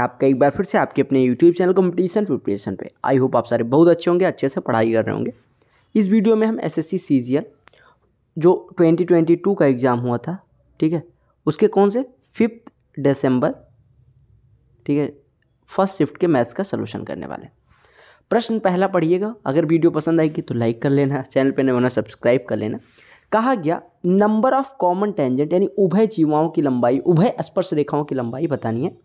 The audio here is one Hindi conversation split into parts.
आपका एक बार फिर से आपके अपने यूट्यूब चैनल कंपटीशन प्रिपरेशन पे आई होप आप सारे बहुत अच्छे होंगे अच्छे से पढ़ाई कर रहे होंगे इस वीडियो में हम एस एस सी जो 2022 का एग्ज़ाम हुआ था ठीक है उसके कौन से फिफ्थ दिसंबर ठीक है फर्स्ट शिफ्ट के मैथ्स का सलूशन करने वाले प्रश्न पहला पढ़िएगा अगर वीडियो पसंद आएगी तो लाइक कर लेना चैनल पर नहीं होना सब्सक्राइब कर लेना कहा गया नंबर ऑफ कॉमन टेंजेंट यानी उभय जीवाओं की लंबाई उभय स्पर्श रेखाओं की लंबाई बतानी है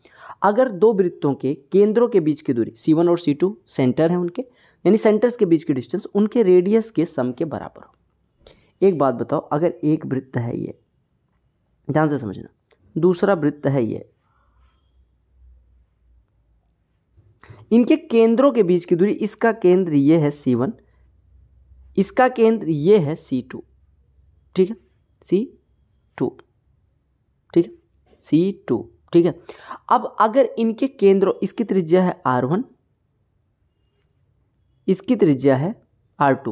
अगर दो वृत्तों के केंद्रों के बीच की दूरी सी और सी टू सेंटर हैं उनके यानी सेंटर्स के बीच की डिस्टेंस उनके रेडियस के सम के बराबर हो एक बात बताओ अगर एक वृत्त है ये ध्यान से समझना दूसरा वृत्त है ये इनके केंद्रों के बीच की दूरी इसका केंद्र ये है सी वन इसका केंद्र ये है सी टू ठीक है सी टू ठीक है सी टू ठीक है अब अगर इनके केंद्रों इसकी त्रिज्या है आर वन इसकी त्रिज्या है आर टू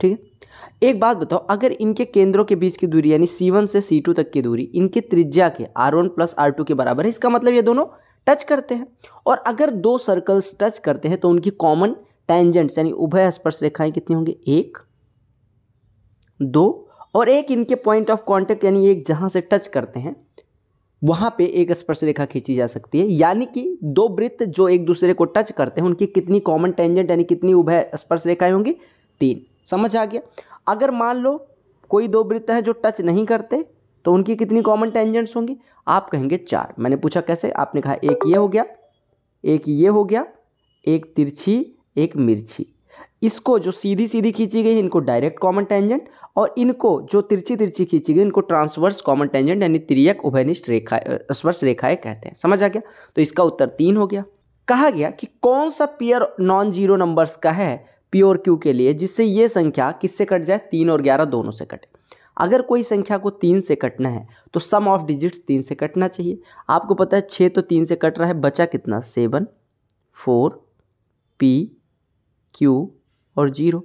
ठीक है एक बात बताओ अगर इनके केंद्रों के बीच की दूरी यानी सी वन से सी टू तक की दूरी इनकी त्रिज्या के R one plus R two के बराबर है इसका मतलब ये दोनों टच करते हैं और अगर दो सर्कल्स टच करते हैं तो उनकी कॉमन टेंजेंट्स यानी उभय स्पर्श रेखाएं कितनी होंगी एक दो और एक इनके पॉइंट ऑफ कांटेक्ट यानी एक जहाँ से टच करते हैं वहाँ पे एक स्पर्श रेखा खींची जा सकती है यानी कि दो वृत्त जो एक दूसरे को टच करते हैं उनकी कितनी कॉमन टेंजेंट यानी कितनी उभय स्पर्श रेखाएं होंगी तीन समझ आ गया अगर मान लो कोई दो वृत्त हैं जो टच नहीं करते तो उनकी कितनी कॉमन टेंजेंट्स होंगी आप कहेंगे चार मैंने पूछा कैसे आपने कहा एक ये हो गया एक ये हो गया एक तिरछी एक मिर्ची इसको जो सीधी सीधी खींची गई इनको डायरेक्ट कॉमन टेंजेंट और इनको जो तिरछी तिरछी खींची गई इनको ट्रांसवर्स कॉमन टेंजेंट यानी त्रियक उभयनिष्ठ रेखा स्पर्श रेखाएं कहते हैं समझ आ गया तो इसका उत्तर तीन हो गया कहा गया कि कौन सा पियर नॉन जीरो नंबर्स का है प्योर क्यू के लिए जिससे ये संख्या किससे कट जाए तीन और ग्यारह दोनों से कटे अगर कोई संख्या को तीन से कटना है तो सम ऑफ डिजिट्स तीन से कटना चाहिए आपको पता है छः तो तीन से कट रहा है बचा कितना सेवन फोर पी क्यू और जीरो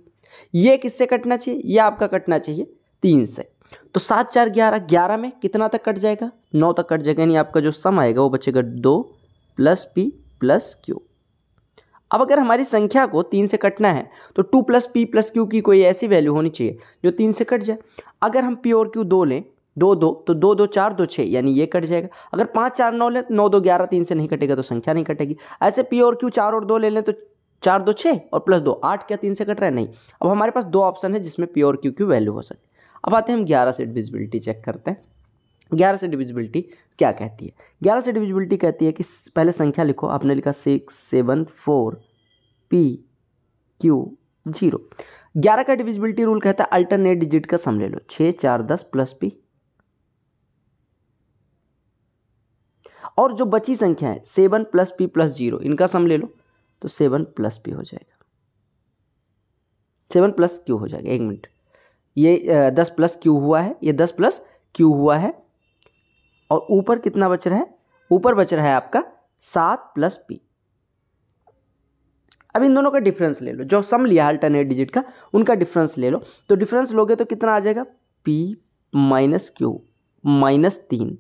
ये किससे कटना चाहिए ये आपका कटना चाहिए तीन से तो सात चार ग्यारह ग्यारह में कितना तक कट जाएगा नौ तक कट जाएगा यानी आपका जो सम आएगा वो बचेगा दो प्लस पी प्लस क्यू अब अगर हमारी संख्या को तीन से कटना है तो two plus P plus Q की कोई ऐसी वैल्यू होनी चाहिए जो तीन से कट जाए अगर हम पी और क्यू दो लें दो दो तो दो दो चार दो छः यानी ये कट जाएगा अगर पाँच चार नौ लें नौ दो ग्यारह तीन से नहीं कटेगा तो संख्या नहीं कटेगी ऐसे पी और क्यू चार और दो ले लें तो चार दो छः और प्लस दो आठ क्या तीन से कट रहा है नहीं अब हमारे पास दो ऑप्शन है जिसमें पी और क्यू की वैल्यू हो सके अब आते हैं हम ग्यारह से डिविजिबिलिटी चेक करते हैं ग्यारह से डिविजिबिलिटी क्या कहती है ग्यारह से डिविजिबिलिटी कहती है कि पहले संख्या लिखो आपने लिखा six seven four P Q zero ग्यारह का डिविजिबिलिटी रूल कहता है अल्टरनेट डिजिट का सम ले लो छः चार दस प्लस पी और जो बची संख्या है seven plus P plus zero इनका सम ले लो तो सेवन प्लस भी हो जाएगा सेवन प्लस क्यू हो जाएगा एक मिनट ये दस प्लस क्यू हुआ है ये दस प्लस क्यू हुआ है और ऊपर कितना बच रहा है ऊपर बच रहा है आपका सात प्लस पी अब इन दोनों का डिफरेंस ले लो जो सम लिया अल्टरनेट डिजिट का उनका डिफरेंस ले लो तो डिफरेंस लोगे तो कितना आ जाएगा पी माइनस क्यू माइनस तीन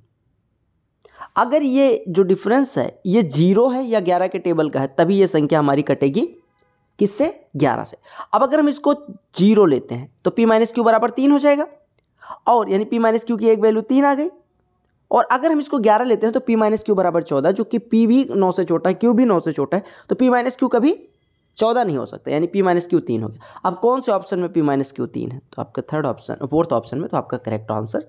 अगर ये जो डिफरेंस है ये जीरो है या ग्यारह के टेबल का है तभी ये संख्या हमारी कटेगी किससे ग्यारह से अब अगर हम इसको जीरो लेते हैं तो पी माइनस क्यू बराबर तीन हो जाएगा और यानी पी माइनस क्यू की एक वैल्यू तीन आ गई और अगर हम इसको ग्यारह लेते हैं तो पी माइनस क्यू बराबर चौदह जो कि पी भी नौ से छोटा है क्यू भी नौ से छोटा है तो पी माइनस क्यू कभी चौदह नहीं हो सकता यानी पी माइनस क्यू तीन हो गया अब कौन से ऑप्शन में पी माइनस क्यू तीन है तो आपका थर्ड ऑप्शन फोर्थ ऑप्शन में तो आपका करेक्ट आंसर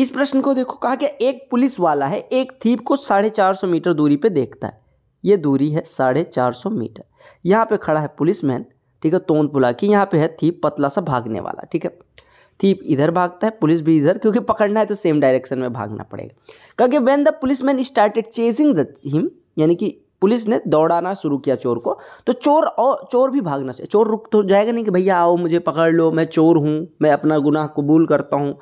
इस प्रश्न को देखो कहा गया एक पुलिस वाला है एक थीप को साढ़े चार सौ मीटर दूरी पे देखता है ये दूरी है साढ़े चार सौ मीटर यहाँ पे खड़ा है पुलिस मैन ठीक है तोन पुला की यहाँ पे है थीप पतला सा भागने वाला ठीक है थीप इधर भागता है पुलिस भी इधर क्योंकि पकड़ना है तो सेम डायरेक्शन में भागना पड़ेगा कहा कि when the policeman started chasing the thief यानी कि पुलिस ने दौड़ाना शुरू किया चोर को तो चोर और चोर भी भागना चाहिए चोर रुक तो जाएगा नहीं कि भैया आओ मुझे पकड़ लो मैं चोर हूँ मैं अपना गुनाह कबूल करता हूँ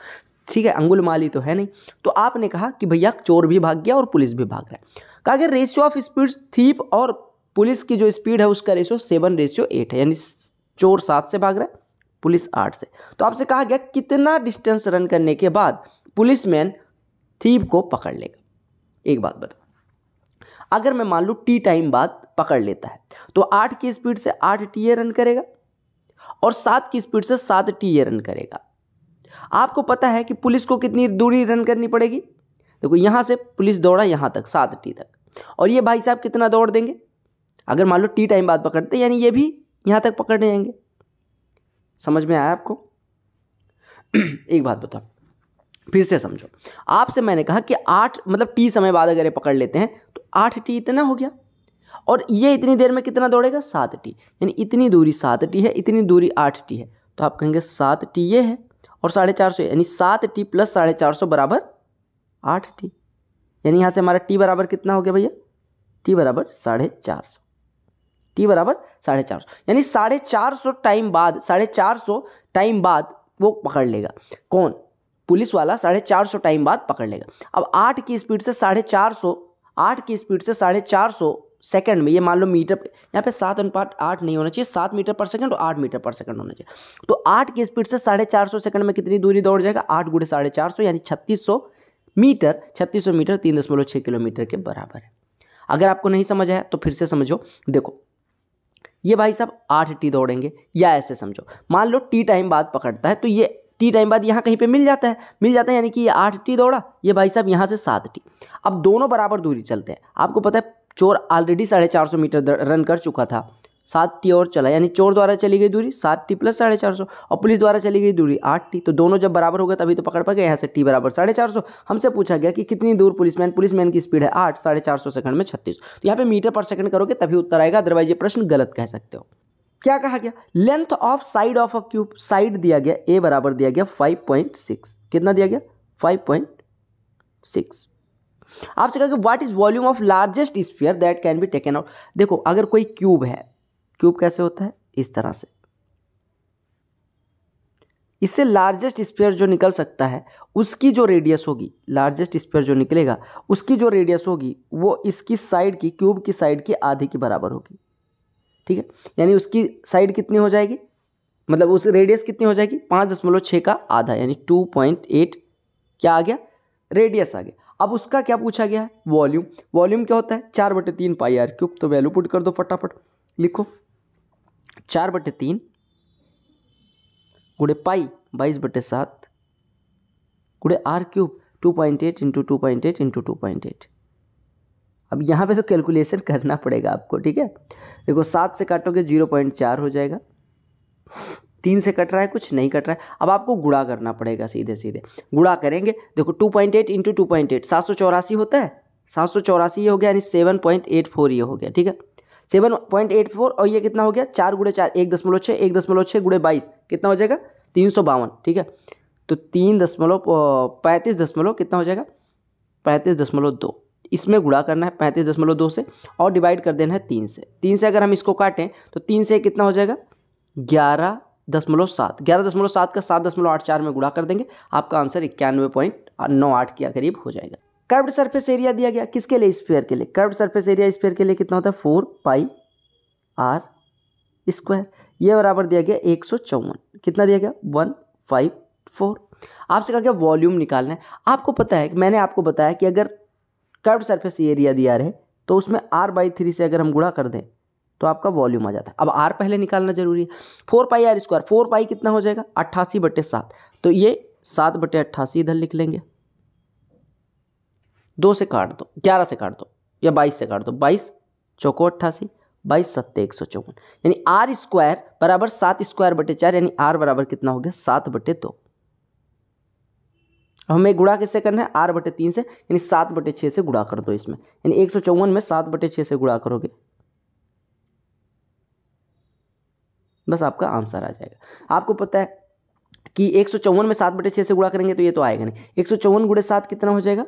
ठीक है अंगुल माली तो है नहीं तो आपने कहा कि भैया चोर भी भाग गया और पुलिस भी भाग रहा है कहा कि रेशियो ऑफ स्पीड थीप और पुलिस की जो स्पीड है उसका रेशियो सेवन रेशियो एट है यानी चोर सात से भाग रहा है पुलिस आठ से तो आपसे कहा गया कितना डिस्टेंस रन करने के बाद पुलिस मैन थीप को पकड़ लेगा एक बात बताओ अगर मैं मान लू टी टाइम बाद पकड़ लेता है तो आठ की स्पीड से आठ टी ए रन करेगा और सात की स्पीड से सात टी ए रन करेगा आपको पता है कि पुलिस को कितनी दूरी रन करनी पड़ेगी देखो तो यहाँ से पुलिस दौड़ा यहाँ तक सात टी तक और ये भाई साहब कितना दौड़ देंगे अगर मान लो टी टाइम बाद पकड़ते यानी ये भी यहाँ तक पकड़ने जाएंगे समझ में आया आपको एक बात बताओ फिर से समझो आपसे मैंने कहा कि आठ मतलब टी समय बाद अगर ये पकड़ लेते हैं तो आठ टी इतना हो गया और ये इतनी देर में कितना दौड़ेगा सात टी यानी इतनी दूरी सात टी है इतनी दूरी आठ टी है तो आप कहेंगे सात टी ये है और साढ़े चार सौ यानी सात टी प्लस साढ़े चार सौ बराबर आठ टी यानी यहाँ से हमारा टी बराबर कितना हो गया भैया टी बराबर साढ़े चार सौ टी बराबर साढ़े चार सौ यानी साढ़े चार सौ टाइम बाद साढ़े चार सौ टाइम बाद वो पकड़ लेगा कौन पुलिस वाला साढ़े चार सौ टाइम बाद पकड़ लेगा अब आठ की स्पीड से साढ़े चार सौ आठ की स्पीड से साढ़े चार सौ सेकंड में ये मान लो मीटर यहाँ पे सात अनुपात आठ नहीं होना चाहिए सात मीटर पर सेकंड और आठ मीटर पर सेकंड होना चाहिए तो आठ की स्पीड से साढ़े चार सौ सेकंड में कितनी दूरी दौड़ जाएगा आठ गुड़े साढ़े चार सौ यानी छत्तीस सौ मीटर छत्तीस सौ मीटर तीन दशमलव छः किलोमीटर के बराबर है अगर आपको नहीं समझ आया तो फिर से समझो देखो ये भाई साहब आठ टी दौड़ेंगे या ऐसे समझो मान लो टी टाइम बाद पकड़ता है तो ये टी टाइम बाद यहाँ कहीं पे मिल जाता है मिल जाता है यानी कि ये आठ टी दौड़ा ये भाई साहब यहाँ से सात टी अब दोनों बराबर दूरी चलते हैं आपको पता है चोर ऑलरेडी साढ़े चार सौ मीटर रन कर चुका था सात टी और चला यानी चोर द्वारा चली गई दूरी सात टी प्लस साढ़े चार सौ और पुलिस द्वारा चली गई दूरी आठ टी तो दोनों जब बराबर हो गए तभी तो पकड़ पा गए यहाँ से टी बराबर साढ़े चार सौ हमसे पूछा गया कि कितनी दूर पुलिसमैन पुलिसमैन की स्पीड है आठ साढ़े चार सौ सेकंड में छत्तीस तो यहाँ पे मीटर पर सेकंड करोगे तभी उत्तर आएगा अदरवाइज ये प्रश्न गलत कह सकते हो क्या कहा गया length of side of a cube side दिया गया ए बराबर दिया गया फाइव पॉइंट सिक्स कितना दिया गया फाइव पॉइंट सिक्स आपसे कहा कि what is volume of largest sphere that can be taken out देखो अगर कोई क्यूब है क्यूब कैसे होता है इस तरह से इससे लार्जेस्ट स्पेयर जो निकल सकता है उसकी जो रेडियस होगी लार्जेस्ट स्पेयर जो निकलेगा उसकी जो रेडियस होगी वो इसकी साइड की क्यूब की साइड की आधे के बराबर होगी ठीक है यानी उसकी साइड कितनी हो जाएगी मतलब उस रेडियस कितनी हो जाएगी पाँच दशमलव छः का आधा यानी टू पॉइंट एट क्या आ गया रेडियस आ गया अब उसका क्या पूछा गया है वॉल्यूम वॉल्यूम क्या होता है चार बटे तीन पाई आर क्यूब तो वैल्यू पुट कर दो फटाफट लिखो चार बटे तीन गुड़े पाई बाईस बटे सात गुड़े R cube two point eight into two point eight into two point eight अब यहाँ पे तो कैलकुलेशन करना पड़ेगा आपको ठीक है देखो सात से काटोगे जीरो पॉइंट चार हो जाएगा तीन से कट रहा है कुछ नहीं कट रहा है अब आपको गुड़ा करना पड़ेगा सीधे सीधे गुड़ा करेंगे देखो two point eight into two point eight सात सौ चौरासी होता है सात सौ चौरासी ये हो गया यानी सेवन पॉइंट एट फोर ये हो गया ठीक है सेवन पॉइंट एट फोर और ये कितना हो गया चार गुड़े चार एक दशमलव छः एक दशमलव छः गुड़े बाईस कितना हो जाएगा तीन सौ बावन ठीक है तो तीन दशमलव पैंतीस दशमलव कितना हो जाएगा पैंतीस दशमलव दो इसमें गुड़ा करना है पैंतीस दशमलव दो से और डिवाइड कर देना है तीन से तीन से अगर हम इसको काटें तो तीन से कितना हो जाएगा ग्यारह दशमलव सात ग्यारह दशमलव सात का सात दशमलव आठ चार में गुड़ा कर देंगे आपका आंसर इक्यानवे पॉइंट नौ आठ के करीब हो जाएगा कर्व्ड सरफेस एरिया दिया गया किसके लिए स्पेयर के लिए कर्व्ड सरफेस एरिया स्पेयर के लिए कितना होता है फोर पाई आर स्क्वायर ये बराबर दिया गया एक सौ चौवन कितना दिया गया वन फाइव फोर आपसे कहा गया वॉल्यूम निकालना है आपको पता है कि मैंने आपको बताया कि अगर कर्व्ड सरफेस एरिया दिया रहे तो उसमें आर बाई थ्री से अगर हम गुड़ा कर दें तो आपका वॉल्यूम आ जाता है अब आर पहले निकालना जरूरी है four pi R square four pi कितना हो जाएगा अट्ठासी बटे सात तो ये सात बटे अट्ठासी इधर लिख लेंगे दो से काट दो ग्यारह से काट दो या बाईस से काट दो बाईस चौको अट्ठासी बाईस सत्ते एक सौ चौवन यानी आर स्क्वायर बराबर सात स्क्वायर बटे चार यानी आर बराबर कितना हो गया सात बटे दो हमें गुड़ा किससे करना है आर बटे तीन से यानी सात बटे छः से गुड़ा कर दो इसमें यानी एक सौ चौवन में सात बटे छः से गुड़ा करोगे बस आपका आंसर आ जाएगा आपको पता है कि एक में सात बटे छः से गुणा करेंगे तो ये तो आएगा नहीं एक सौ चौवन गुड़े सात कितना हो जाएगा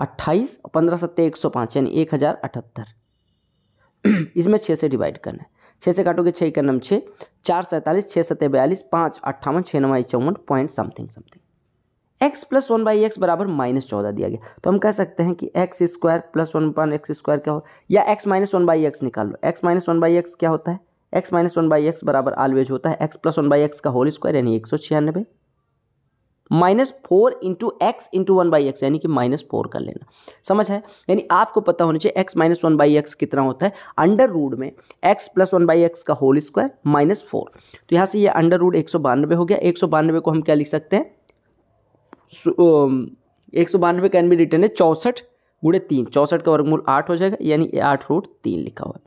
अट्ठाईस और पंद्रह सत्ते एक सौ पाँच यानी एक हज़ार अठहत्तर इसमें छः से डिवाइड करना है छः से काटोगे छः का नम छः चार सैंतालीस छः सत्ते बयालीस पाँच अट्ठावन छः नवाई चौवन point something something X plus one by X बराबर माइनस चौदह दिया गया तो हम कह सकते हैं कि X square plus one point X square क्या हो या X minus one by X निकाल लो X minus one by X क्या होता है X minus one by X बराबर आलवेज होता है X plus one by X का होल स्क्वायर यानी एक सौ छियानबे minus four into X into one by X यानी कि माइनस फोर कर लेना समझ है यानी आपको पता होना चाहिए X minus one by X कितना होता है अंडर रूड में X plus one by X का होल स्क्वायर माइनस फोर तो यहाँ से ये अंडर रूड एक सौ बानवे हो गया एक सौ बानवे को हम क्या लिख सकते हैं एक सौ बानवे कैन बी रिटर्न है चौंसठ गुड़े तीन चौंसठ का वर्गमूल आठ हो जाएगा यानी आठ रूट तीन लिखा हुआ है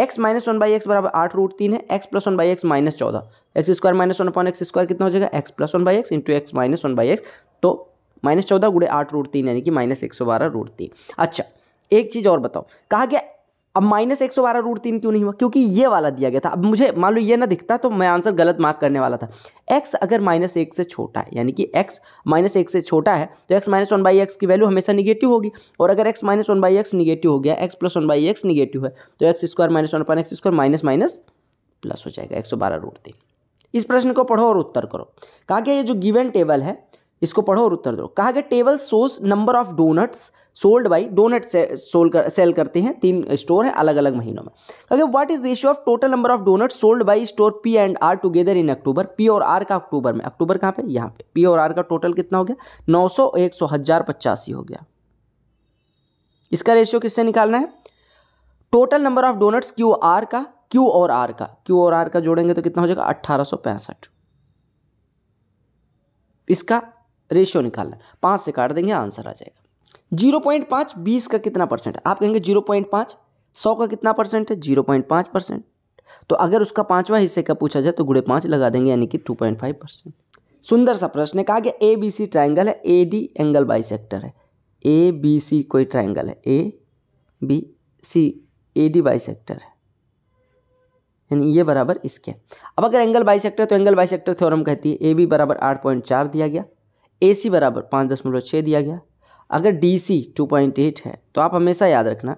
X minus one by X बराबर आठ रूट तीन है X plus one by X minus चौदह X square minus one upon X square कितना हो जाएगा X plus one by X into X minus one by X तो माइनस चौदह गुड़े आठ रूट तीन यानी कि माइनस एक सौ बारह रूट तीन अच्छा एक चीज़ और बताओ कहा गया अब माइनस एक सौ बारह रूट तीन क्यों नहीं हुआ क्योंकि ये वाला दिया गया था अब मुझे मान लो ये ना दिखता तो मैं आंसर गलत मार्क करने वाला था एक्स अगर माइनस एक से छोटा है यानी कि एक्स माइनस एक से छोटा है तो X minus one by X की वैल्यू हमेशा निगेटिव होगी और अगर X minus one by X negative हो गया X plus one by X negative है तो X square minus one upon X square minus minus plus हो जाएगा एक सौ बारह रूट तीन इस प्रश्न को पढ़ो और उत्तर करो कहा कि ये जो गिवन टेबल है इसको पढ़ो और उत्तर दो कहा गया table shows number of donuts sold by donut sold कर, सेल करते हैं तीन स्टोर है अलग अलग महीनों में कहा गया what is ratio of total number of donut sold by store P and R together in October P और आर का अक्टूबर में अक्टूबर कहाँ पे यहाँ पे पी और आर का टोटल कितना हो गया नौ सौ एक हो गया इसका रेशियो किससे निकालना है total number of donuts Q R का क्यू और आर का क्यू और आर का जोड़ेंगे तो कितना हो जाएगा अट्ठारह सौ पैंसठ इसका रेशियो निकालना है पाँच से काट देंगे आंसर आ जाएगा जीरो पॉइंट पाँच बीस का कितना परसेंट है आप कहेंगे जीरो पॉइंट पाँच सौ का कितना परसेंट है जीरो पॉइंट पाँच परसेंट तो अगर उसका पाँचवा हिस्से का पूछा जाए तो गुड़े पाँच लगा देंगे यानी कि टू पॉइंट फाइव परसेंट सुंदर सा प्रश्न है कहा गया ए बी सी ट्राइंगल है A D angle bisector है ए बी सी कोई ट्राइंगल है A B C A D bisector है यानी ये बराबर इसके अब अगर एंगल बाई सेक्टर तो एंगल बाई सेक्टर थ्योरम कहती है ए बी बराबर आठ पॉइंट चार दिया गया ए सी बराबर पाँच दशमलव छः दिया गया अगर D C two point eight है तो आप हमेशा याद रखना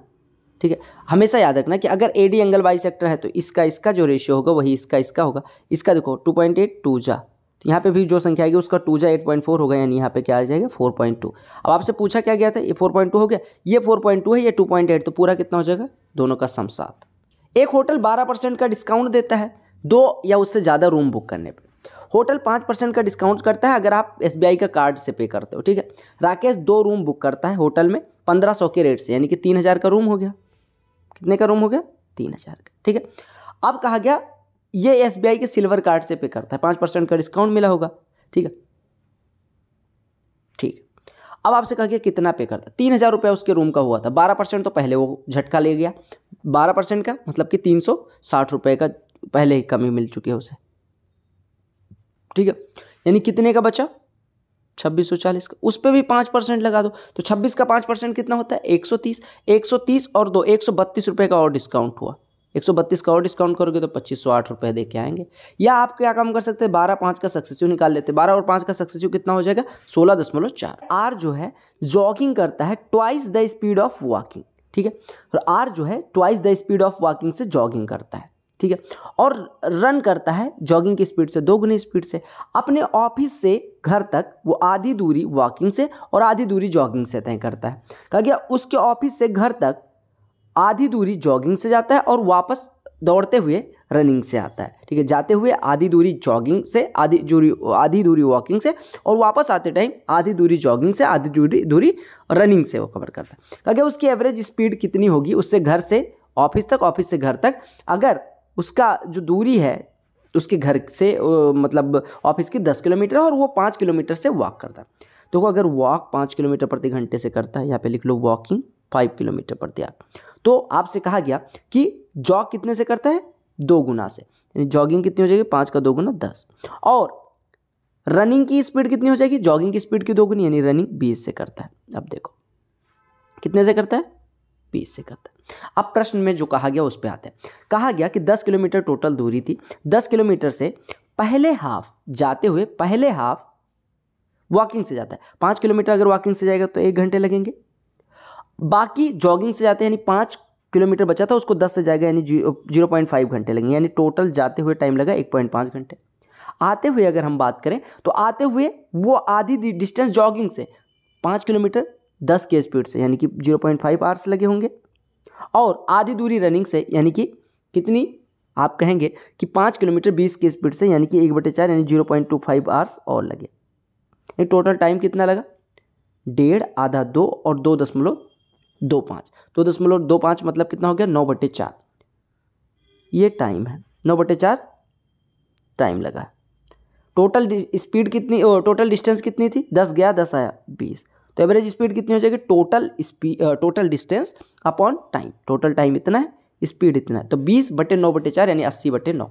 ठीक है हमेशा याद रखना कि अगर A D angle bisector है तो इसका इसका जो रेशियो होगा वही इसका इसका होगा इसका देखो टू पॉइंट एट टू जा तो यहाँ पर भी जो संख्या आएगी उसका टू जा एट पॉइंट फोर होगा यानी यहाँ पे क्या आ जाएगा फोर पॉइंट टू अब आपसे पूछा क्या गया था ये फोर पॉइंट टू हो गया ये फोर पॉइंट टू है ये टू पॉइंट एट तो पूरा कितना हो जाएगा दोनों का सम एक होटल बारह परसेंट का डिस्काउंट देता है दो या उससे ज़्यादा रूम बुक करने पर होटल पाँच परसेंट का डिस्काउंट करता है अगर आप एस का कार्ड से पे करते हो ठीक है राकेश दो रूम बुक करता है होटल में पंद्रह सौ के रेट से यानी कि तीन हज़ार का रूम हो गया कितने का रूम हो गया तीन हज़ार का ठीक है अब कहा गया ये एस के सिल्वर कार्ड से पे करता है पाँच परसेंट का डिस्काउंट मिला होगा ठीक है ठीक अब आपसे कहा गया कितना पे करता है तीन हज़ार रुपया उसके रूम का हुआ था बारह परसेंट तो पहले वो झटका ले गया बारह परसेंट का मतलब कि तीन सौ साठ रुपये का पहले ही कमी मिल चुकी है उसे ठीक है यानी कितने का बचा छब्बीस सौ चालीस का उस पर भी पाँच परसेंट लगा दो तो छब्बीस का पाँच परसेंट कितना होता है एक सौ तीस एक सौ तीस और दो एक सौ बत्तीस रुपये का और डिस्काउंट हुआ एक सौ बत्तीस का और डिस्काउंट करोगे तो पच्चीस सौ आठ रुपये दे के आएंगे या आप क्या काम कर सकते हैं बारह पाँच का सक्सेसिव निकाल लेते हैं बारह और पाँच का सक्सेसिव कितना हो जाएगा सोलह दशमलव चार आर जो है जॉगिंग करता है twice the speed of walking ठीक है और आर जो है twice the speed of walking से जॉगिंग करता है ठीक है और रन करता है जॉगिंग की स्पीड से दोगुनी स्पीड से अपने ऑफिस से घर तक वो आधी दूरी वॉकिंग से और आधी दूरी जॉगिंग से तय करता है कहा गया उसके ऑफिस से घर तक आधी दूरी जॉगिंग से जाता है और वापस दौड़ते हुए रनिंग से आता है ठीक है जाते हुए आधी दूरी जॉगिंग से आधी दूरी आधी दूरी वॉकिंग से और वापस आते टाइम आधी दूरी जॉगिंग से आधी दूरी दूरी रनिंग से वो कवर करता है कहा उसकी एवरेज स्पीड कितनी होगी उससे घर से ऑफिस तक ऑफिस से घर तक अगर उसका जो दूरी है उसके घर से मतलब ऑफिस की दस किलोमीटर और वो पाँच किलोमीटर से वॉक करता है तो वो अगर वॉक पाँच किलोमीटर प्रति घंटे से करता है यहाँ पे लिख लो वॉकिंग फाइव किलोमीटर प्रति आर तो आपसे कहा गया कि जॉग कितने से करता है दो गुना से यानी जॉगिंग कितनी हो जाएगी पाँच का दो गुना दस और रनिंग की स्पीड कितनी हो जाएगी जॉगिंग की स्पीड की दो गुनी यानी रनिंग बीस से करता है अब देखो कितने से करता है बीस से करता है अब प्रश्न में जो कहा गया उस पर आते हैं कहा गया कि दस किलोमीटर टोटल दूरी थी दस किलोमीटर से पहले हाफ जाते हुए पहले हाफ वॉकिंग से जाता है पाँच किलोमीटर अगर वॉकिंग से जाएगा तो एक घंटे लगेंगे बाकी जॉगिंग से जाते हैं यानी पाँच किलोमीटर बचा था उसको दस से जाएगा यानी जीरो पॉइंट फाइव घंटे लगेंगे यानी टोटल जाते हुए टाइम लगा एक पॉइंट पाँच घंटे आते हुए अगर हम बात करें तो आते हुए वो आधी डिस्टेंस जॉगिंग से पाँच किलोमीटर दस के स्पीड से यानी कि जीरो पॉइंट फाइव आवर्स लगे होंगे और आधी दूरी रनिंग से यानी कि कितनी आप कहेंगे कि पाँच किलोमीटर बीस की स्पीड से यानी कि एक बटे चार यानी zero point two five hours और लगे ये टोटल टाइम कितना लगा डेढ़ आधा दो और दो दशमलव दो पाँच दो दशमलव दो पाँच मतलब कितना हो गया नौ बटे चार ये टाइम है नौ बटे चार टाइम लगा टोटल स्पीड कितनी ओ, टोटल डिस्टेंस कितनी थी दस गया दस आया बीस तो एवरेज स्पीड कितनी हो जाएगी total speed total distance upon time total time इतना है स्पीड इतना है तो बीस बटे नौ बटे चार यानी अस्सी बटे नौ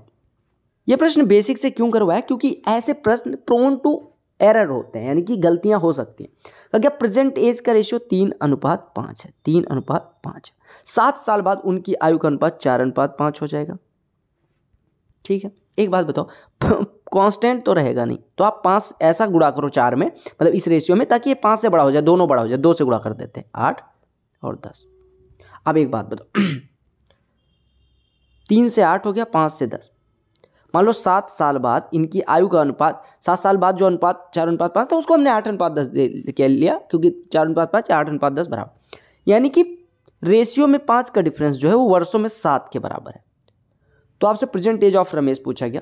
ये प्रश्न बेसिक से क्यों करवाया क्योंकि ऐसे प्रश्न प्रोन टू एरर होते हैं यानी कि गलतियां हो सकती हैं तो क्या प्रेजेंट एज का रेशियो तीन अनुपात पाँच है तीन अनुपात पाँच सात साल बाद उनकी आयु का अनुपात चार अनुपात पाँच हो जाएगा ठीक है एक बात बताओ कांस्टेंट तो रहेगा नहीं तो आप पाँच ऐसा गुड़ा करो चार में मतलब इस रेशियो में ताकि ये पाँच से बड़ा हो जाए दोनों बड़ा हो जाए दो से गुड़ा कर देते हैं आठ और दस अब एक बात बताओ तीन से आठ हो गया पाँच से दस मान लो सात साल बाद इनकी आयु का अनुपात सात साल बाद जो अनुपात चार अनुपात पाँच था उसको हमने आठ अनुपात दस कह लिया क्योंकि चार अनुपात पाँच आठ अनुपात दस बराबर यानी कि रेशियो में पाँच का डिफरेंस जो है वो वर्षों में सात के बराबर है तो आपसे प्रेजेंट एज ऑफ रमेश पूछा गया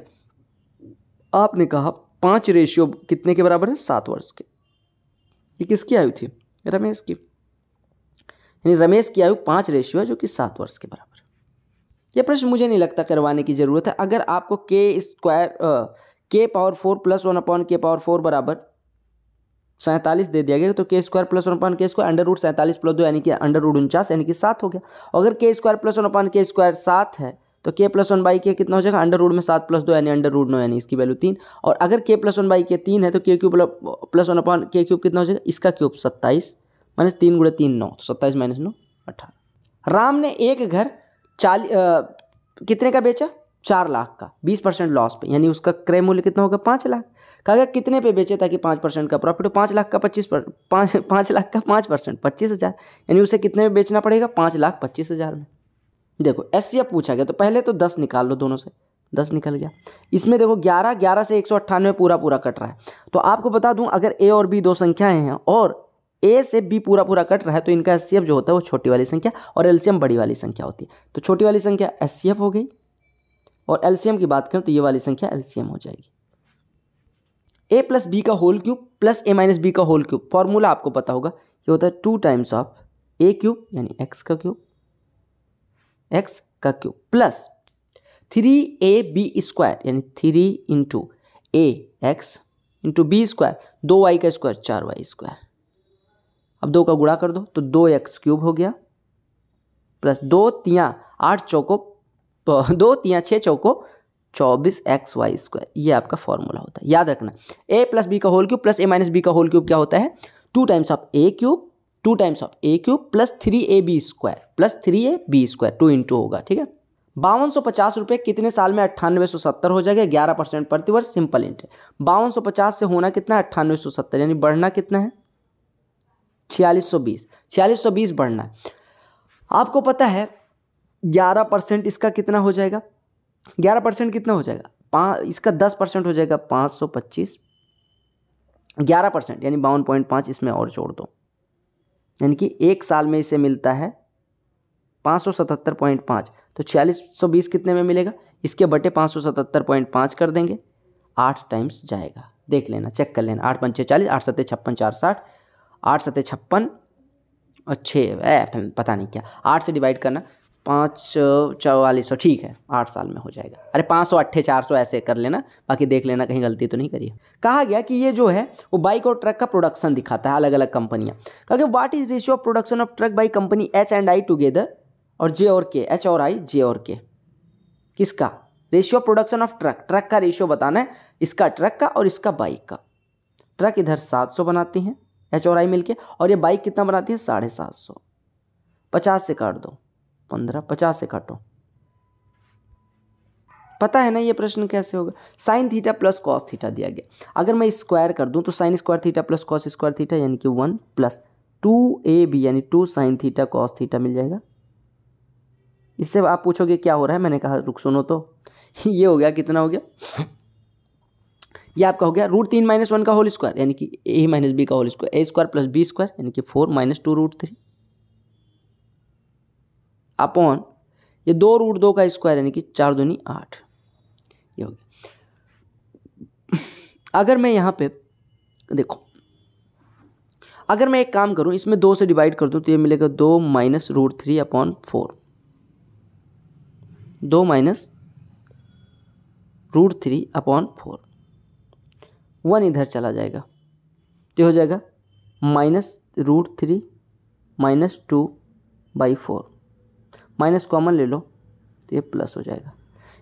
आपने कहा पाँच रेशियो कितने के बराबर है सात वर्ष के ये किसकी आयु थी रमेश की यानी रमेश की आयु पाँच रेशियो है जो कि सात वर्ष के बराबर यह प्रश्न मुझे नहीं लगता करवाने की ज़रूरत है अगर आपको K square K power four plus one upon K power four बराबर सैंतालीस दे दिया गया तो K square plus one upon K square under root सैंतालीस प्लस दो यानी कि अंडर रूट उनचास यानी कि सात हो गया अगर K square plus one upon K square सात है तो के प्लस वन बाई के कितना हो जाएगा अंडर रूड में सात प्लस दो यानी अंडर रूड नौ यानी इसकी वैल्यू तीन और अगर के प्लस वन बाई के तीन है तो K cube plus one upon K cube कितना हो जाएगा इसका क्यूब सत्ताईस माइनस तीन गुड़े तीन नौ तो सत्ताईस माइनस नौ अठारह राम ने एक घर चाली आ, कितने का बेचा चार लाख का बीस परसेंट लॉस पे यानी उसका क्रय मूल्य कितना होगा पाँच लाख कहा गया कितने पे बेचे ताकि पाँच परसेंट का प्रॉफिट हो पाँच लाख का पच्चीस पर पाँच पाँच लाख का पाँच परसेंट पच्चीस हज़ार यानी उसे कितने में बेचना पड़ेगा पाँच लाख पच्चीस हज़ार में देखो एस सी पूछा गया तो पहले तो दस निकाल लो दोनों से दस निकल गया इसमें देखो ग्यारह ग्यारह से एक सौ अट्ठानवे पूरा पूरा कट रहा है तो आपको बता दूं अगर ए और बी दो संख्याएं हैं और ए से बी पूरा पूरा कट रहा है तो इनका एस जो होता है वो छोटी वाली संख्या और एल्शियम बड़ी वाली संख्या होती है तो छोटी वाली संख्या एस हो गई और एल्शियम की बात करें तो ये वाली संख्या एलसीएम हो जाएगी ए प्लस बी का whole cube plus A minus B का होल क्यूब फॉर्मूला आपको पता होगा ये होता है two times of A cube यानी एक्स का क्यूब एक्स का cube plus three A B square यानी three into A X into B square दो वाई का स्क्वायर चार वाई स्क्वायर अब दो का गुणा कर दो तो दो एक्स क्यूब हो गया प्लस दो तिया आठ चौको दो तिया छः चौको चौबीस एक्स वाई स्क्वायर ये आपका फॉर्मूला होता है याद रखना ए प्लस बी का whole cube plus A minus B का होल क्यूब क्या होता है two times of A cube two times of A cube plus three A B square plus three A B square two into होगा ठीक है बावन सौ पचास रुपये कितने साल में अट्ठानवे सौ सत्तर हो जाएगा ग्यारह परसेंट प्रतिवर्ष सिंपल इंट बावन सौ पचास से होना कितना है अट्ठानवे सौ सत्तर यानी बढ़ना कितना है छियालीस सौ बीस छियालीस सौ बीस बढ़ना है आपको पता है ग्यारह परसेंट इसका कितना हो जाएगा ग्यारह परसेंट कितना हो जाएगा पाँच इसका दस परसेंट हो जाएगा पाँच सौ पच्चीस ग्यारह परसेंट यानी बावन पॉइंट पाँच इसमें और जोड़ दो यानी कि एक साल में इसे मिलता है पाँच सौ सतहत्तर पॉइंट पाँच तो छियालीस सौ बीस कितने में मिलेगा इसके बटे पाँच सौ सतहत्तर पॉइंट पाँच कर देंगे आठ टाइम्स जाएगा देख लेना चेक कर लेना आठ पंचे चालीस आठ सत्य छप्पन चार साठ आठ सत्य छप्पन और छः पता नहीं क्या आठ से डिवाइड करना पाँच चौवालीस सौ ठीक है आठ साल में हो जाएगा अरे पाँच सौ अट्ठे चार सौ ऐसे कर लेना बाकी देख लेना कहीं गलती तो नहीं करिए कहा गया कि ये जो है वो बाइक और ट्रक का प्रोडक्शन दिखाता है अलग अलग कंपनियाँ कहा गया what is ratio of production of truck by company H and I together और जे और के एच और आई जे और के किसका ratio production of truck truck का रेशियो बताना है इसका ट्रक का और इसका बाइक का ट्रक इधर सात सौ बनाती हैं एच और आई मिल के और ये बाइक कितना बनाती है साढ़े सात सौ पचास से काट दो पंद्रह पचास से काटो पता है ना ये प्रश्न कैसे होगा sine theta plus cos theta दिया गया अगर मैं स्क्वायर कर दूं तो sine square theta plus cos square theta यानी कि one plus two A B यानी two sine theta cos theta मिल जाएगा इससे आप पूछोगे क्या हो रहा है मैंने कहा रुक सुनो तो ये हो गया कितना हो गया ये आपका हो गया रूट तीन माइनस वन का होल स्क्वायर यानी कि ए माइनस बी का whole square A square plus B square यानी कि four minus two root three upon ये दो रूट दो का स्क्वायर यानी कि चार दूनी आठ ये हो गया अगर मैं यहाँ पे देखो अगर मैं एक काम करूँ इसमें दो से डिवाइड कर दूँ तो ये मिलेगा दो minus root three upon four दो minus root three upon four one इधर चला जाएगा तो हो जाएगा minus root three minus two by four minus common ले लो तो ये प्लस हो जाएगा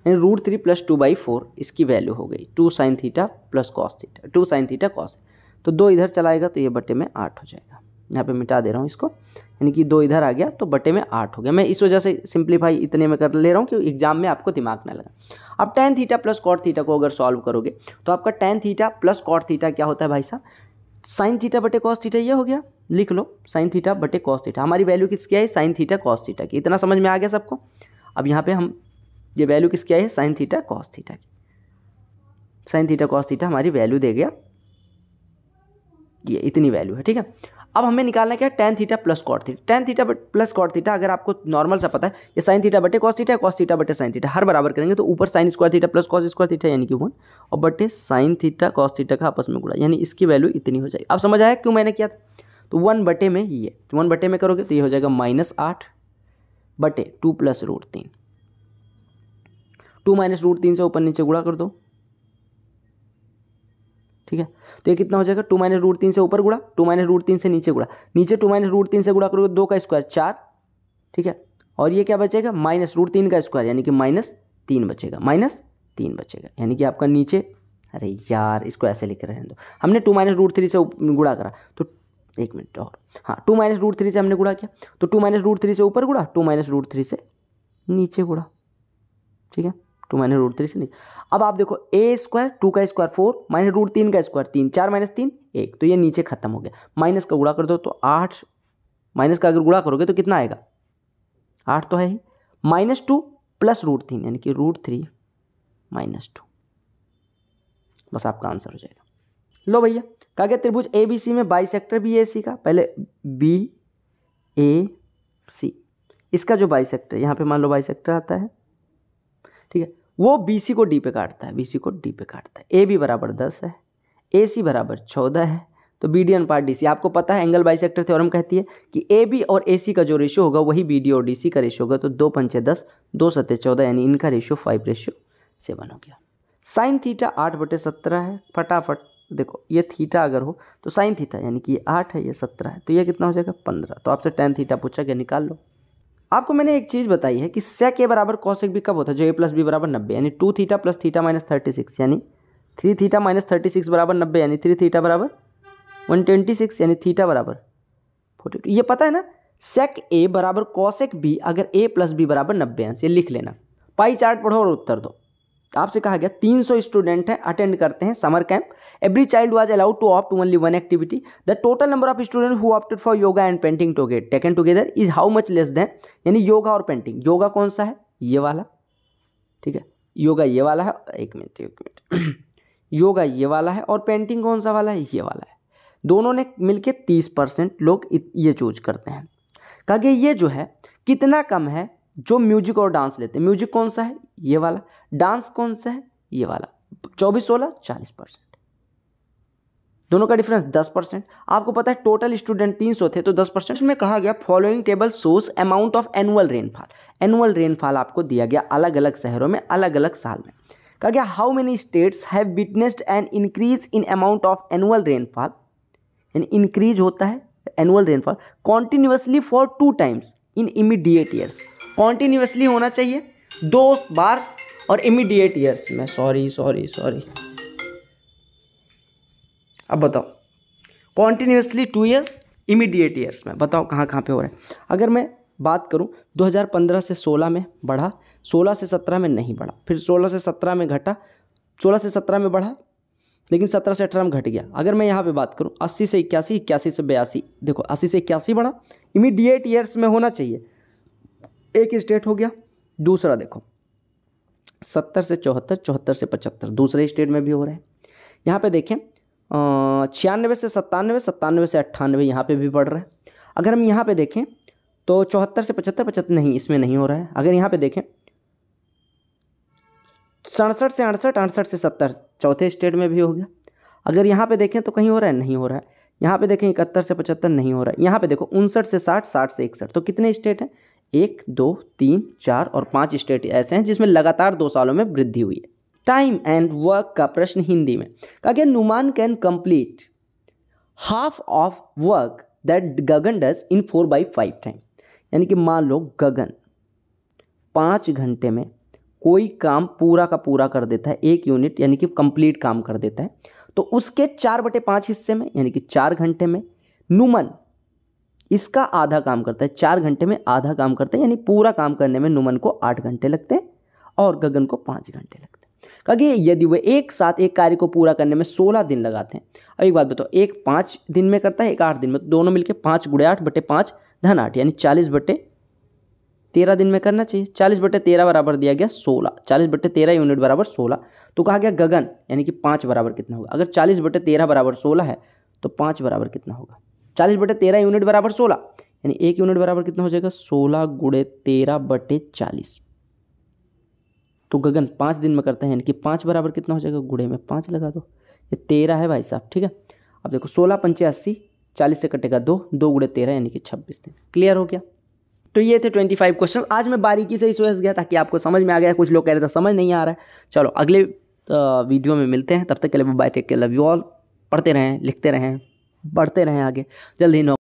यानी root three plus two by four इसकी वैल्यू हो गई two sine theta plus cos theta two sine theta cos तो दो इधर चलाएगा तो ये बटे में आठ हो जाएगा यहाँ पे मिटा दे रहा हूँ इसको यानी कि दो इधर आ गया तो बटे में आठ हो गया मैं इस वजह से सिंप्लीफाई इतने में कर ले रहा हूँ कि एग्जाम में आपको दिमाग ना लगा अब tan theta plus cot theta को अगर सॉल्व करोगे तो आपका tan theta plus cot theta क्या होता है भाई साहब साइन थीटा बटे कॉस थीटा ये हो गया लिख लो साइन थीटा बटे कॉस थीटा हमारी वैल्यू किसकी आई साइन थीटा कॉस थीटा की इतना समझ में आ गया सबको अब यहाँ पे हम ये वैल्यू किसकी आई है साइन थीटा कॉस थीटा की साइन थीटा कॉस थीटा हमारी वैल्यू दे गया ये इतनी वैल्यू है ठीक है अब हमें निकालना क्या है tan theta plus cot theta tan theta plus cot theta अगर आपको नॉर्मल सा पता है ये साइन थीटा बटे कॉस थीटा कॉस थीटा बटे साइन थीटा हर बराबर करेंगे तो ऊपर sine square theta plus cos square theta यानी कि वन और बटे साइन थीटा कॉस थीटा का आपस में गुड़ा यानी इसकी वैल्यू इतनी हो जाएगी अब समझ आया क्यों मैंने किया था तो वन बटे में ये तो वन बटे में करोगे तो ये हो जाएगा माइनस आठ बटे टू प्लस रूट तीन टू माइनस रूट तीन से ऊपर नीचे गुड़ा कर दो ठीक है तो ये कितना हो जाएगा टू माइनस रूट तीन से ऊपर गुड़ा टू माइनस रूट तीन से नीचे गुड़ा नीचे टू माइनस रूट तीन से गुड़ा करोगे दो का स्क्वायर चार ठीक है और ये क्या बचेगा माइनस रूट तीन का स्क्वायर यानी कि माइनस तीन बचेगा माइनस तीन बचेगा यानी कि आपका नीचे अरे यार इसको ऐसे लिख रहे हैं दो तो। हमने टू माइनस रूट थ्री से गुड़ा करा तो एक मिनट और हाँ टू माइनस रूट थ्री से हमने गुड़ा किया तो टू माइनस रूट थ्री से ऊपर गुड़ा टू माइनस रूट थ्री से नीचे गुड़ा ठीक है टू माइनस रूट थ्री से नहीं अब आप देखो ए स्क्वायर टू का स्क्वायर फोर माइनस रूट तीन का स्क्वायर तीन चार माइनस तीन एक तो ये नीचे खत्म हो गया माइनस का गुड़ा कर दो तो आठ माइनस का अगर गुड़ा करोगे तो कितना आएगा आठ तो है ही माइनस टू प्लस रूट तीन यानी कि रूट थ्री माइनस टू बस आपका आंसर हो जाएगा लो भैया कहा गया त्रिभुज ए बी सी में बाई सेक्टर भी ए सी का पहले बी ए सी इसका जो बाई सेक्टर यहाँ पे मान लो बाई सेक्टर आता है ठीक है वो बी सी को डी पे काटता है बी सी को डी पे काटता है ए बी बराबर दस है ए सी बराबर चौदह है तो बी डी अनुपात डी सी आपको पता है एंगल बाई सेक्टर थ्योरम कहती है कि ए बी और ए सी का जो रेशियो होगा वही बी डी और डी सी का रेशियो होगा तो दो पंचे दस दो सत्य चौदह यानी इनका रेशियो फाइव रेशियो सेवन हो गया साइन थीटा आठ बटे सत्रह है फटाफट देखो ये थीटा अगर हो तो साइन थीटा यानी कि ये आठ है ये सत्रह है तो ये कितना हो जाएगा पंद्रह तो आपसे टेन थीटा पूछा गया निकाल लो आपको मैंने एक चीज़ बताई है कि सेक ए बराबर कौशिक भी कब होता है जो ए प्लस बी बराबर नब्बे यानी two theta plus theta minus thirty six यानी three theta minus thirty six बराबर नब्बे यानी थ्री थीटा बराबर वन ट्वेंटी सिक्स यानी थीटा बराबर फोर्टी टू ये पता है ना सेक ए बराबर कौशिक बी अगर ए प्लस बी बराबर नब्बे ये लिख लेना पाई चार्ट पढ़ो और उत्तर दो आपसे कहा गया 300 स्टूडेंट हैं अटेंड करते हैं summer camp every child was allowed to opt only one activity the total number of student who opted for yoga and painting to get taken together is how much less than यानी योगा और पेंटिंग योगा कौन सा है ये वाला ठीक है योगा ये वाला है एक मिनट एक मिनट योगा ये वाला है और पेंटिंग कौन सा वाला है ये वाला है दोनों ने मिलकर तीस परसेंट लोग ये चूज करते हैं कहा कि ये जो है कितना कम है जो म्यूजिक और डांस लेते हैं म्यूजिक कौन सा है ये वाला डांस कौन सा है ये वाला चौबीस सोलह चालीस परसेंट दोनों का डिफरेंस दस परसेंट आपको पता है टोटल स्टूडेंट तीन सौ थे तो दस परसेंट में कहा गया फॉलोइंग टेबल सोर्स amount of annual rainfall annual rainfall आपको दिया गया अलग अलग शहरों में अलग अलग साल में कहा गया how many states have witnessed an increase in amount of annual rainfall यानी इंक्रीज होता है annual rainfall continuously for two times in immediate years continuously होना चाहिए दो बार और इमीडिएट ईयर्स में सॉरी सॉरी सॉरी अब बताओ continuously two years immediate years में बताओ कहाँ कहाँ पे हो रहा है अगर मैं बात करूँ 2015 से 16 में बढ़ा 16 से 17 में नहीं बढ़ा फिर 16 से 17 में घटा 16 से 17 में बढ़ा लेकिन 17 से अठारह में घट गया अगर मैं यहाँ पे बात करूँ अस्सी से इक्यासी इक्यासी से बयासी देखो अस्सी से इक्यासी बढ़ा इमीडिएट ईयर्स में होना चाहिए एक स्टेट हो गया दूसरा देखो सत्तर से चौहत्तर चौहत्तर से पचहत्तर दूसरे स्टेट में भी हो रहे हैं यहाँ पे देखें छियानवे से सत्तानवे सत्तानवे से अट्ठानवे यहाँ पे भी बढ़ रहा है अगर हम यहाँ पे देखें तो चौहत्तर से पचहत्तर पचहत्तर नहीं इसमें नहीं हो रहा है अगर यहाँ पे देखें सड़सठ से अड़सठ अड़सठ से सत्तर चौथे स्टेट में भी हो गया अगर यहाँ पे देखें तो कहीं हो रहा है नहीं हो रहा है यहाँ पे देखें इकहत्तर से पचहत्तर नहीं हो रहा है यहाँ पे देखो उनसठ से साठ साठ से इकसठ तो कितने स्टेट हैं एक दो तीन चार और पाँच स्टेट ऐसे हैं जिसमें लगातार दो सालों में वृद्धि हुई है टाइम एंड वर्क का प्रश्न हिंदी में कहा गया Numan can complete half of work that Gagan does in four by five time यानी कि मान लो गगन पाँच घंटे में कोई काम पूरा का पूरा कर देता है एक यूनिट यानी कि कंप्लीट काम कर देता है तो उसके चार बटे पाँच हिस्से में यानी कि चार घंटे में नुमन इसका आधा काम करता है चार घंटे में आधा काम करते हैं यानी पूरा काम करने में नुमन को आठ घंटे लगते हैं और गगन को पाँच घंटे लगते हैं कहिए यदि वह एक साथ एक कार्य को पूरा करने में सोलह दिन लगाते हैं अब एक बात बताओ एक पाँच दिन में करता है एक आठ दिन में तो दोनों मिलकर पाँच गुड़े आठ बटे पाँच धन आठ यानी चालीस बटे तेरह दिन में करना चाहिए चालीस बटे तेरह बराबर दिया गया सोलह चालीस बटे तेरह यूनिट बराबर सोलह तो कहा गया गगन यानी कि पाँच बराबर कितना होगा अगर चालीस बटे तेरह बराबर सोलह है तो पाँच बराबर कितना होगा चालीस बटे तेरह यूनिट बराबर सोलह यानी एक यूनिट बराबर कितना हो जाएगा सोलह गुड़े तेरह बटे चालीस तो गगन पाँच दिन में करते हैं यानी कि पाँच बराबर कितना हो जाएगा गुड़े में पाँच लगा दो ये तेरह है भाई साहब ठीक है अब देखो सोलह पंचे अस्सी चालीस से कटेगा दो दो गुड़े तेरह यानी कि छब्बीस दिन क्लियर हो गया तो ये थे ट्वेंटी फाइव क्वेश्चन आज मैं बारीकी से इस वजह से गया ताकि आपको समझ में आ गया कुछ लोग कह रहे थे समझ नहीं आ रहा है चलो अगले वीडियो में मिलते हैं तब तक के लिए bye take care love you all पढ़ते रहें लिखते रहें बढ़ते रहें आगे जल्द ही नौ